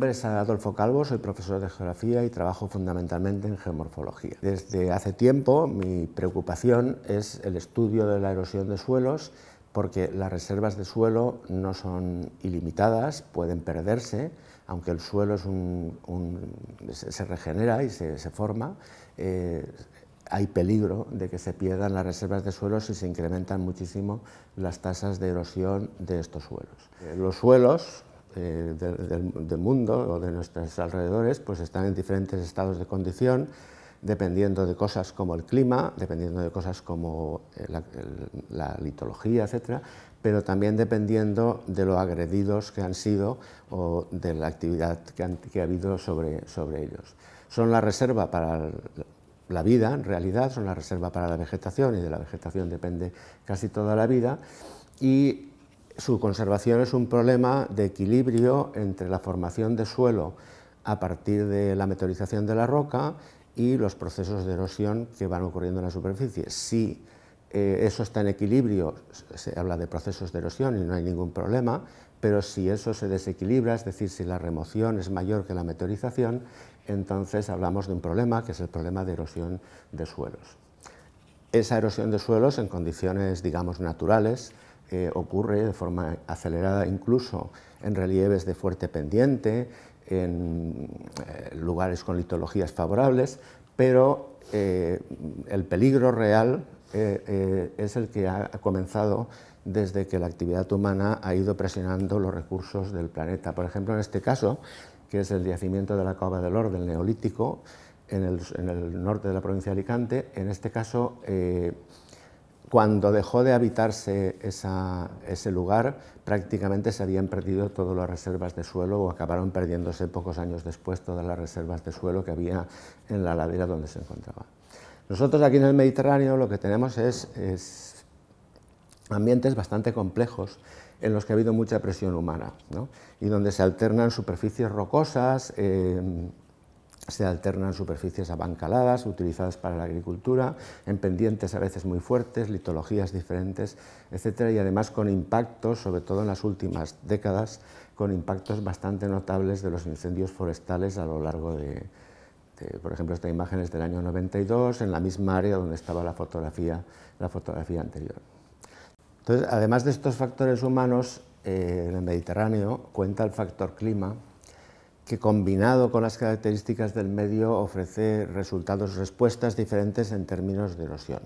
nombre es Adolfo Calvo, soy profesor de geografía y trabajo fundamentalmente en geomorfología. Desde hace tiempo mi preocupación es el estudio de la erosión de suelos porque las reservas de suelo no son ilimitadas, pueden perderse, aunque el suelo se regenera y se, forma, eh, hay peligro de que se pierdan las reservas de suelos si se incrementan muchísimo las tasas de erosión de estos suelos. Eh, los suelos eh, del, mundo o de nuestros alrededores pues están en diferentes estados de condición dependiendo de cosas como el clima, dependiendo de cosas como eh, la, litología, etcétera, pero también dependiendo de lo agredidos que han sido o de la actividad que, ha habido sobre, sobre ellos. Son la reserva para la vida, en realidad, son la reserva para la vegetación y de la vegetación depende casi toda la vida y su conservación es un problema de equilibrio entre la formación de suelo a partir de la meteorización de la roca y los procesos de erosión que van ocurriendo en la superficie. Si eh, eso está en equilibrio, se habla de procesos de erosión y no hay ningún problema, pero si eso se desequilibra, es decir, si la remoción es mayor que la meteorización, entonces hablamos de un problema, que es el problema de erosión de suelos. Esa erosión de suelos en condiciones, digamos, naturales, eh, ocurre de forma acelerada incluso en relieves de fuerte pendiente, en eh, lugares con litologías favorables, pero eh, el peligro real es el que ha comenzado desde que la actividad humana ha ido presionando los recursos del planeta. Por ejemplo, en este caso, que es el yacimiento de la Cova del Or del Neolítico, en el, en el norte de la provincia de Alicante, en este caso cuando dejó de habitarse ese lugar, prácticamente se habían perdido todas las reservas de suelo o acabaron perdiéndose pocos años después todas las reservas de suelo que había en la ladera donde se encontraba. Nosotros aquí en el Mediterráneo lo que tenemos es, ambientes bastante complejos en los que ha habido mucha presión humana y donde se alternan superficies rocosas, eh, se alternan superficies abancaladas utilizadas para la agricultura, en pendientes a veces muy fuertes, litologías diferentes, etc. Y además con impactos, sobre todo en las últimas décadas, con impactos bastante notables de los incendios forestales a lo largo de, por ejemplo, esta imágenes del año 92, en la misma área donde estaba la fotografía, la fotografía anterior. Entonces, además de estos factores humanos, en eh, el Mediterráneo cuenta el factor clima, que combinado con las características del medio ofrece resultados, respuestas diferentes en términos de erosión.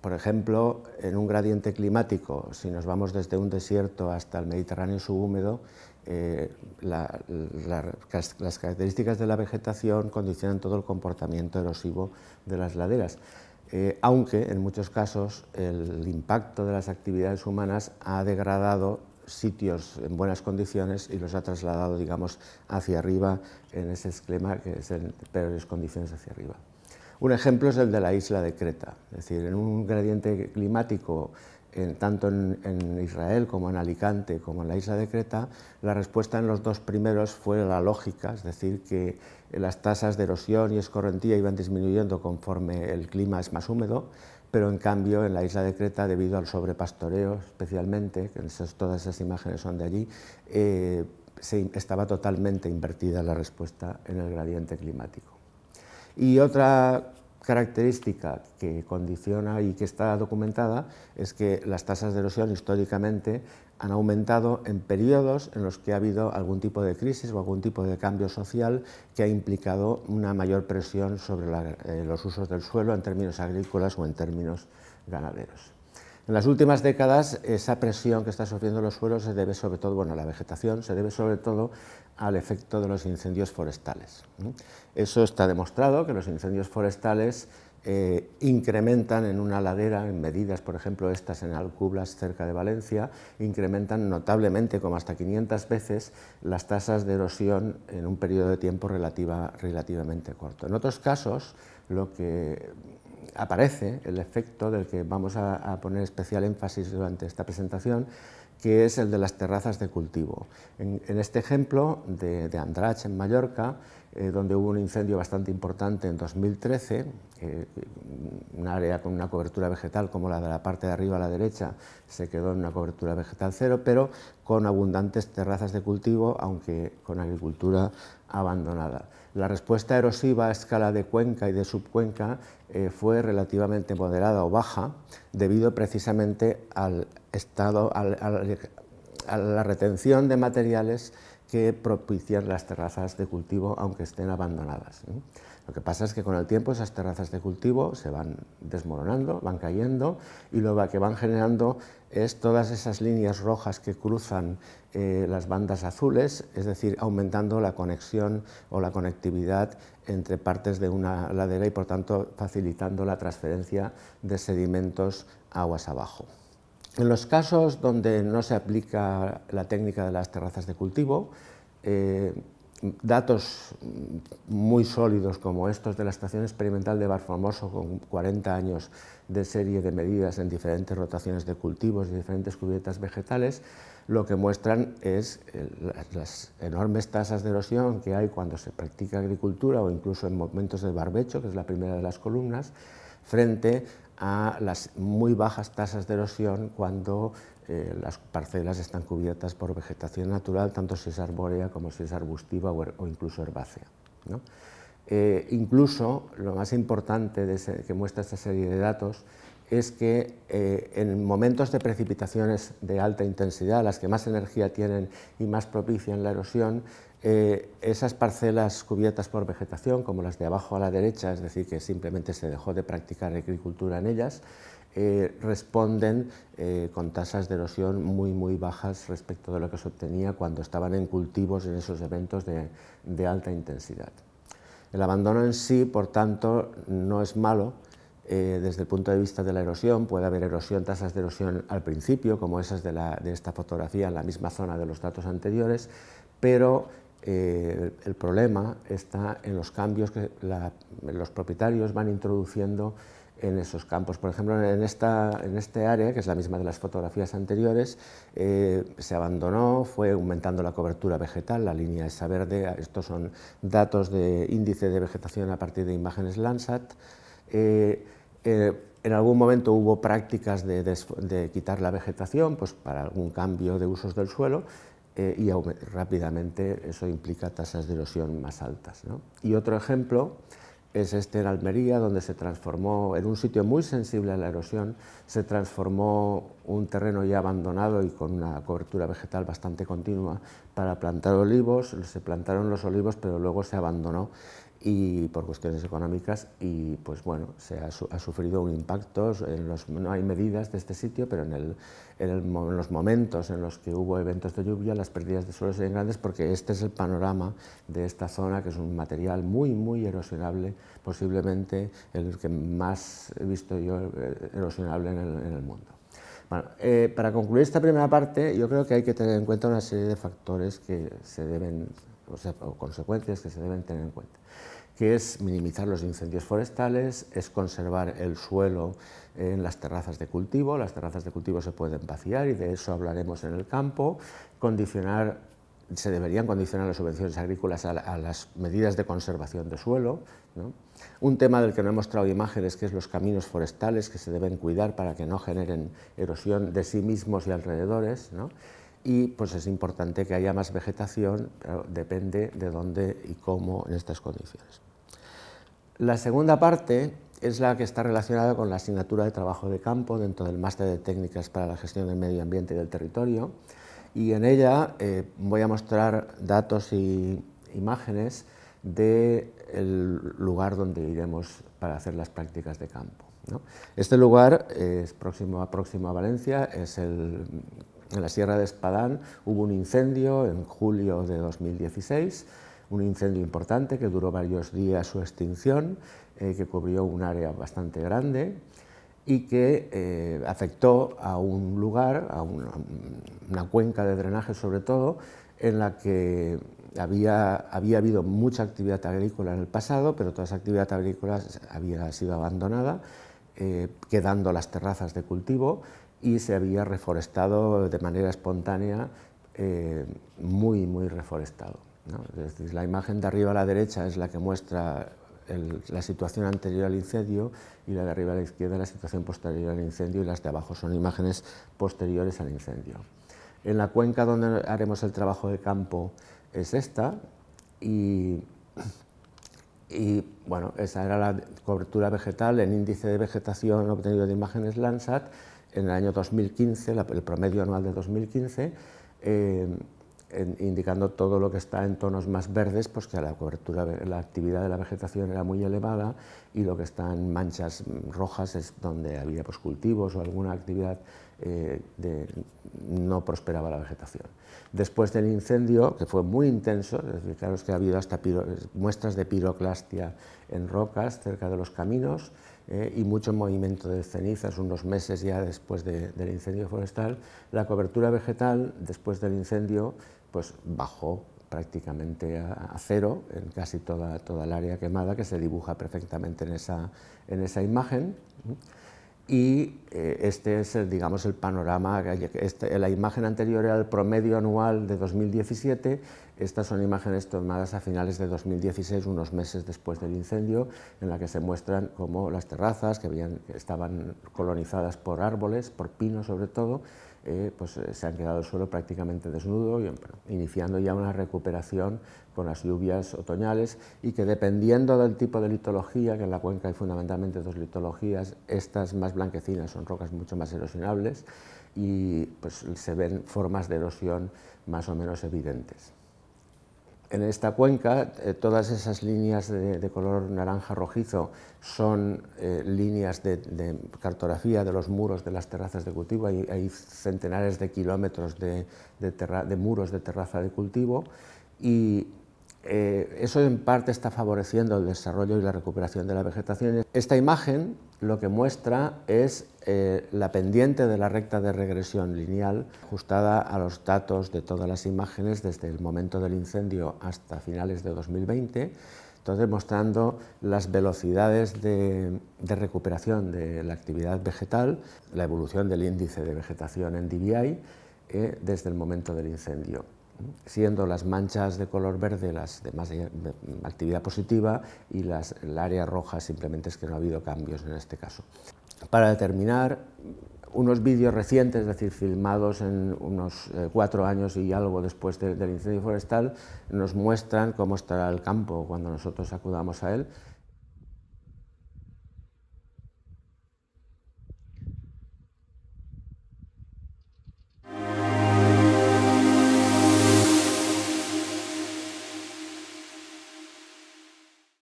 Por ejemplo, en un gradiente climático, si nos vamos desde un desierto hasta el Mediterráneo subhúmedo, eh, las características de la vegetación condicionan todo el comportamiento erosivo de las laderas. Eh, aunque en muchos casos el impacto de las actividades humanas ha degradado sitios en buenas condiciones y los ha trasladado, digamos, hacia arriba en ese esquema que es en peores condiciones hacia arriba. Un ejemplo es el de la isla de Creta, es decir, en un gradiente climático tanto en, Israel como en Alicante como en la isla de Creta, la respuesta en los dos primeros fue la lógica, es decir, que las tasas de erosión y escorrentía iban disminuyendo conforme el clima es más húmedo, pero en cambio en la isla de Creta, debido al sobrepastoreo especialmente, que todas esas imágenes son de allí, eh, estaba totalmente invertida la respuesta en el gradiente climático. Y otra característica que condiciona y que está documentada es que las tasas de erosión históricamente han aumentado en periodos en los que ha habido algún tipo de crisis o algún tipo de cambio social que ha implicado una mayor presión sobre eh, los usos del suelo en términos agrícolas o en términos ganaderos. En las últimas décadas, esa presión que está sufriendo los suelos se debe sobre todo, bueno, la vegetación se debe sobre todo al efecto de los incendios forestales. Eso está demostrado, que los incendios forestales eh, incrementan en una ladera, en medidas, por ejemplo, estas en Alcublas, cerca de Valencia, incrementan notablemente, como hasta 500 veces, las tasas de erosión en un periodo de tiempo relativamente corto. En otros casos, lo que aparece el efecto del que vamos a, poner especial énfasis durante esta presentación, que es el de las terrazas de cultivo. En, este ejemplo de, Andrach, en Mallorca, eh, donde hubo un incendio bastante importante en 2013, mm, un área con una cobertura vegetal como la de la parte de arriba a la derecha se quedó en una cobertura vegetal cero, pero con abundantes terrazas de cultivo, aunque con agricultura abandonada. La respuesta erosiva a escala de cuenca y de subcuenca eh, fue relativamente moderada o baja debido precisamente al estado, a la retención de materiales que propician las terrazas de cultivo aunque estén abandonadas. Lo que pasa es que con el tiempo esas terrazas de cultivo se van desmoronando, van cayendo y lo que van generando es todas esas líneas rojas que cruzan eh, las bandas azules, es decir, aumentando la conexión o la conectividad entre partes de una ladera y por tanto facilitando la transferencia de sedimentos aguas abajo. En los casos donde no se aplica la técnica de las terrazas de cultivo, eh, datos muy sólidos como estos de la Estación Experimental de Barfamoso, con 40 años de serie de medidas en diferentes rotaciones de cultivos y diferentes cubiertas vegetales, lo que muestran es eh, las enormes tasas de erosión que hay cuando se practica agricultura o incluso en momentos de barbecho, que es la primera de las columnas, frente a las muy bajas tasas de erosión cuando eh, las parcelas están cubiertas por vegetación natural, tanto si es arbórea como si es arbustiva o, incluso herbácea. Eh, incluso lo más importante que muestra esta serie de datos es que eh, en momentos de precipitaciones de alta intensidad, las que más energía tienen y más propician la erosión, esas parcelas cubiertas por vegetación, como las de abajo a la derecha, es decir, que simplemente se dejó de practicar agricultura en ellas, eh, responden eh, con tasas de erosión muy, muy bajas respecto de lo que se obtenía cuando estaban en cultivos en esos eventos de, alta intensidad. El abandono en sí, por tanto, no es malo eh, desde el punto de vista de la erosión. Puede haber erosión, tasas de erosión al principio, como esas de, esta fotografía en la misma zona de los datos anteriores, pero el problema está en los cambios que los propietarios van introduciendo en esos campos. Por ejemplo, en esta en este área, que es la misma de las fotografías anteriores, eh, se abandonó, fue aumentando la cobertura vegetal, la línea esa verde, estos son datos de índice de vegetación a partir de imágenes Landsat. Eh, eh, en algún momento hubo prácticas de, quitar la vegetación pues, para algún cambio de usos del suelo y rápidamente eso implica tasas de erosión más altas. Y otro ejemplo es este en Almería, donde se transformó, en un sitio muy sensible a la erosión, se transformó un terreno ya abandonado y con una cobertura vegetal bastante continua para plantar olivos, se plantaron los olivos, pero luego se abandonó y por cuestiones económicas y pues bueno, se ha, sufrido un impacto, en los, no hay medidas de este sitio, pero en, los momentos en los que hubo eventos de lluvia las pérdidas de suelo serían grandes porque este es el panorama de esta zona que es un material muy muy erosionable, posiblemente el que más he visto yo eh, erosionable en el, mundo. Eh, para concluir esta primera parte, yo creo que hay que tener en cuenta una serie de factores que se deben, o, o consecuencias que se deben tener en cuenta que es minimizar los incendios forestales, es conservar el suelo en las terrazas de cultivo, las terrazas de cultivo se pueden vaciar y de eso hablaremos en el campo, condicionar, se deberían condicionar las subvenciones agrícolas a, las medidas de conservación de suelo. Un tema del que no he mostrado imágenes, que es los caminos forestales que se deben cuidar para que no generen erosión de sí mismos y alrededores. y pues es importante que haya más vegetación, pero depende de dónde y cómo en estas condiciones. La segunda parte es la que está relacionada con la asignatura de trabajo de campo dentro del máster de técnicas para la gestión del medio ambiente y del territorio y en ella eh, voy a mostrar datos y imágenes del lugar donde iremos para hacer las prácticas de campo. Este lugar es próximo, a Valencia, es en la Sierra de Espadán hubo un incendio en julio de 2016 un incendio importante que duró varios días su extinción, eh, que cubrió un área bastante grande y que eh, afectó a un lugar, a una, cuenca de drenaje sobre todo, en la que había, había habido mucha actividad agrícola en el pasado, pero toda esa actividad agrícola había sido abandonada, eh, quedando las terrazas de cultivo y se había reforestado de manera espontánea, muy, muy reforestado. Es la imagen de arriba a la derecha es la que muestra la situación anterior al incendio y la de arriba a la izquierda la situación posterior al incendio y las de abajo son imágenes posteriores al incendio. En la cuenca donde haremos el trabajo de campo es esta y, bueno, esa era la cobertura vegetal, en índice de vegetación obtenido de imágenes Landsat en el año 2015, el promedio anual de 2015 indicando todo lo que está en tonos más verdes, pues que la cobertura, la actividad de la vegetación era muy elevada y lo que está en manchas rojas es donde había pues, cultivos o alguna actividad eh, no prosperaba la vegetación. Después del incendio, que fue muy intenso, es claro, que ha habido hasta muestras de piroclastia en rocas cerca de los caminos eh, y mucho movimiento de cenizas, unos meses ya después del incendio forestal, la cobertura vegetal después del incendio pues bajó prácticamente a, cero en casi toda, toda el área quemada que se dibuja perfectamente en esa, imagen. Y eh, este es, digamos, el panorama, este, la imagen anterior era el promedio anual de 2017, estas son imágenes tomadas a finales de 2016, unos meses después del incendio, en la que se muestran cómo las terrazas, que, habían, estaban colonizadas por árboles, por pinos sobre todo, eh, pues eh, se han quedado el suelo prácticamente desnudo, iniciando ya una recuperación con las lluvias otoñales y que dependiendo del tipo de litología, que en la cuenca hay fundamentalmente dos litologías, estas más blanquecinas son rocas mucho más erosionables y pues se ven formas de erosión más o menos evidentes en esta cuenca eh, todas esas líneas de, color naranja rojizo son eh, líneas de, cartografía de los muros de las terrazas de cultivo. Hay, centenares de kilómetros de, de muros de terraza de cultivo y eh, eso en parte está favoreciendo el desarrollo y la recuperación de la vegetación. Esta imagen lo que muestra es eh, la pendiente de la recta de regresión lineal ajustada a los datos de todas las imágenes desde el momento del incendio hasta finales de 2020, entonces mostrando las velocidades de, recuperación de la actividad vegetal, la evolución del índice de vegetación en DBI eh, desde el momento del incendio siendo las manchas de color verde las de más actividad positiva y las, el área roja simplemente es que no ha habido cambios en este caso. Para determinar unos vídeos recientes, es decir, filmados en unos eh, cuatro años y algo después del incendio forestal, nos muestran cómo estará el campo cuando nosotros acudamos a él.